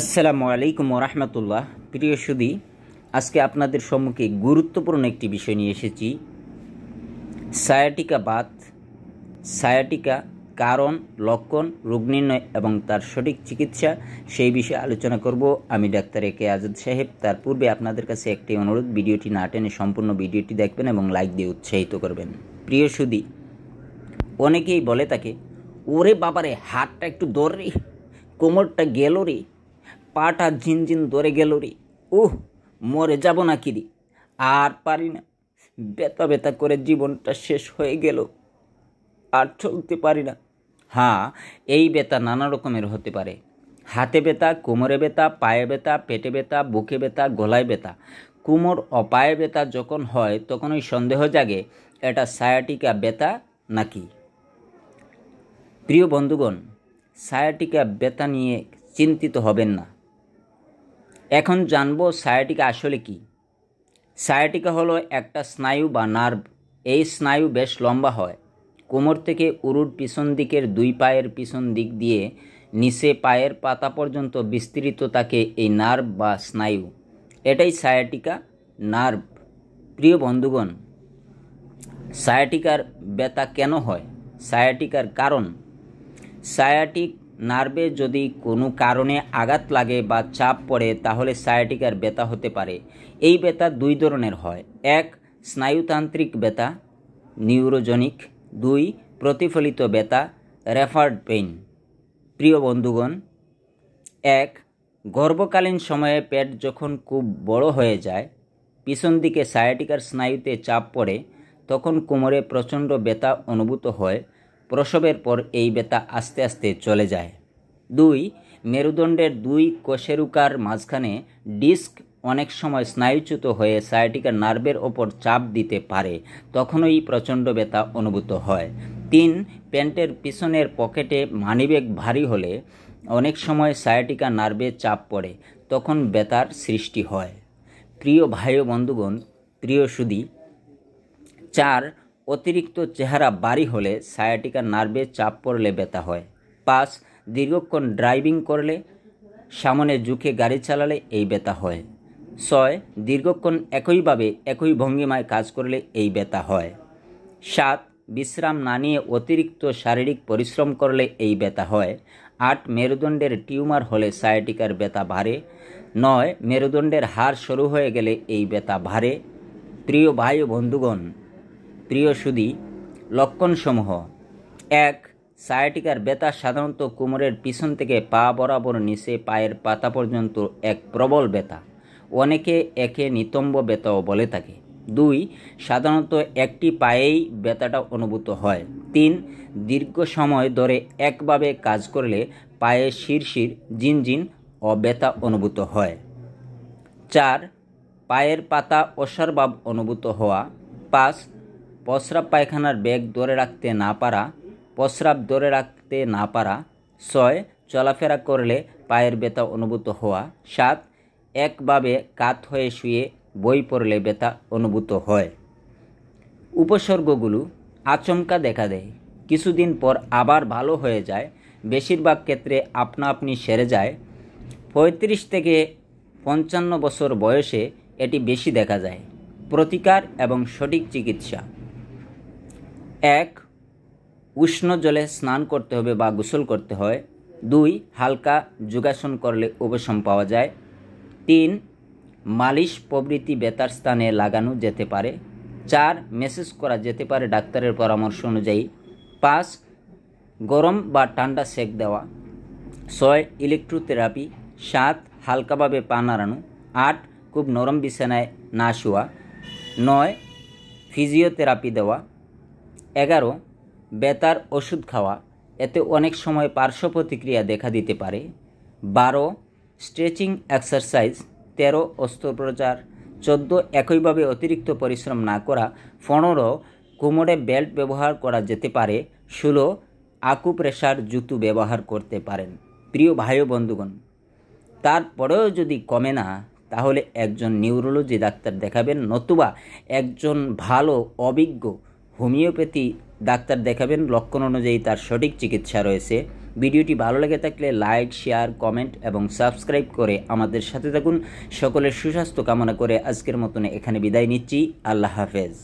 আসসালামু আলাইকুম রহমতুল্লাহ প্রিয় সুদী আজকে আপনাদের সম্মুখে গুরুত্বপূর্ণ একটি বিষয় নিয়ে এসেছি সায়াটিকা বাত সায়াটিকা কারণ লক্ষণ রোগ নির্ণয় এবং তার সঠিক চিকিৎসা সেই বিষয়ে আলোচনা করব আমি ডাক্তার এ কে আজাদ সাহেব তার পূর্বে আপনাদের কাছে একটি অনুরোধ ভিডিওটি না টেনে সম্পূর্ণ ভিডিওটি দেখবেন এবং লাইক দিয়ে উৎসাহিত করবেন প্রিয় সুদী অনেকেই বলে তাকে ওরে বাবারে হাতটা একটু দৌড় রে কোমরটা গেল রে পাটা ঝিনঝিন ধরে গেল রে উহ মরে যাব না কিরি আর পারি না বেতা বেতা করে জীবনটা শেষ হয়ে গেল আর চলতে পারি না হ্যাঁ এই ব্যথা নানা রকমের হতে পারে হাতে ব্যথা কোমরে ব্যথা পায়ে ব্যথা পেটে ব্যথা বুকে ব্যথা গলায় ব্যথা কোমর অপায়ে পায়ে ব্যথা যখন হয় তখন ওই সন্দেহ জাগে এটা সায়াটিকা ব্যথা নাকি প্রিয় বন্ধুগণ সায়াটিকা ব্যথা নিয়ে চিন্তিত হবেন না এখন জানবো সায়াটিকা আসলে কি সায়াটিকা হলো একটা স্নায়ু বা নার্ভ এই স্নায়ু বেশ লম্বা হয় কোমর থেকে উরুর পিছন দিকের দুই পায়ের পিছন দিক দিয়ে নিচে পায়ের পাতা পর্যন্ত বিস্তৃত থাকে এই নার্ভ বা স্নায়ু এটাই সায়াটিকা নার্ভ প্রিয় বন্ধুগণ সায়াটিকার ব্যথা কেন হয় সায়াটিকার কারণ সায়াটিক নার্ভে যদি কোনো কারণে আঘাত লাগে বা চাপ পড়ে তাহলে সায়াটিকার ব্যথা হতে পারে এই ব্যথা দুই ধরনের হয় এক স্নায়ুতান্ত্রিক ব্যথা নিউরোজনিক দুই প্রতিফলিত ব্যথা রেফার্ড পেইন প্রিয় বন্ধুগণ এক গর্ভকালীন সময়ে পেট যখন খুব বড় হয়ে যায় পিছন দিকে সায়াটিকার স্নায়ুতে চাপ পড়ে তখন কোমরে প্রচণ্ড ব্যথা অনুভূত হয় প্রসবের পর এই ব্যথা আস্তে আস্তে চলে যায় দুই মেরুদণ্ডের দুই কোষেরুকার মাঝখানে ডিস্ক অনেক সময় স্নায়ুচ্যুত হয়ে সায়াটিকা নার্ভের ওপর চাপ দিতে পারে তখনই প্রচণ্ড ব্যথা অনুভূত হয় তিন প্যান্টের পিছনের পকেটে মানিব্যাগ ভারী হলে অনেক সময় সায়াটিকা নার্ভে চাপ পড়ে তখন ব্যথার সৃষ্টি হয় প্রিয় ভাই বন্ধুগণ প্রিয় সুদী চার অতিরিক্ত চেহারা বাড়ি হলে সায়াটিকা নার্ভে চাপ পড়লে ব্যথা হয় পাঁচ দীর্ঘক্ষণ ড্রাইভিং করলে সামনে ঝুঁকে গাড়ি চালালে এই ব্যথা হয় ছয় দীর্ঘক্ষণ একইভাবে একই ভঙ্গিমায় কাজ করলে এই ব্যথা হয় সাত বিশ্রাম না নিয়ে অতিরিক্ত শারীরিক পরিশ্রম করলে এই ব্যথা হয় আট মেরুদণ্ডের টিউমার হলে সায়াটিকার ব্যথা ভারে নয় মেরুদণ্ডের হার শুরু হয়ে গেলে এই ব্যথা ভারে প্রিয় ভাই বন্ধুগণ প্রিয় সুদী লক্ষণসমূহ এক সায়াটিকার ব্যথা সাধারণত কোমরের পিছন থেকে পা বরাবর নিচে পায়ের পাতা পর্যন্ত এক প্রবল ব্যথা অনেকে একে নিতম্ব ব্যথাও বলে থাকে দুই সাধারণত একটি পায়েই ব্যথাটা অনুভূত হয় তিন দীর্ঘ সময় ধরে একভাবে কাজ করলে পায়ে শিরশির জিনজিন ও ব্যথা অনুভূত হয় চার পায়ের পাতা অসারভাব অনুভূত হওয়া পাঁচ প্রস্রাব পায়খানার ব্যাগ ধরে রাখতে না পারা প্রস্রাব ধরে রাখতে না পারা ছয় চলাফেরা করলে পায়ের ব্যথা অনুভূত হওয়া সাত একভাবে কাত হয়ে শুয়ে বই পড়লে ব্যথা অনুভূত হয় উপসর্গগুলো আচমকা দেখা দেয় কিছুদিন পর আবার ভালো হয়ে যায় বেশিরভাগ ক্ষেত্রে আপনা আপনি সেরে যায় পঁয়ত্রিশ থেকে পঞ্চান্ন বছর বয়সে এটি বেশি দেখা যায় প্রতিকার এবং সঠিক চিকিৎসা এক উষ্ণ জলে স্নান করতে হবে বা গোসল করতে হয় দুই হালকা যোগাসন করলে উপশম পাওয়া যায় তিন মালিশ প্রভৃতি বেতার স্থানে লাগানো যেতে পারে চার মেসেজ করা যেতে পারে ডাক্তারের পরামর্শ অনুযায়ী পাঁচ গরম বা ঠান্ডা সেক দেওয়া ছয় ইলেকট্রোথেরাপি সাত হালকাভাবে পা নাড়ানো আট খুব নরম বিছানায় না শোয়া নয় ফিজিওথেরাপি দেওয়া এগারো বেতার ওষুধ খাওয়া এতে অনেক সময় পার্শ্ব প্রতিক্রিয়া দেখা দিতে পারে বারো স্ট্রেচিং এক্সারসাইজ তেরো অস্ত্রোপচার চোদ্দ একইভাবে অতিরিক্ত পরিশ্রম না করা পনেরো কোমরে বেল্ট ব্যবহার করা যেতে পারে ষোলো আকুপ্রেশার জুতো ব্যবহার করতে পারেন প্রিয় ভাই বন্ধুগণ তারপরেও যদি কমে না তাহলে একজন নিউরোলজি ডাক্তার দেখাবেন নতুবা একজন ভালো অভিজ্ঞ হোমিওপ্যাথি ডাক্তার দেখাবেন লক্ষণ অনুযায়ী তার সঠিক চিকিৎসা রয়েছে ভিডিওটি ভালো লেগে থাকলে লাইক শেয়ার কমেন্ট এবং সাবস্ক্রাইব করে আমাদের সাথে থাকুন সকলের সুস্বাস্থ্য কামনা করে আজকের মতন এখানে বিদায় নিচ্ছি আল্লাহ হাফেজ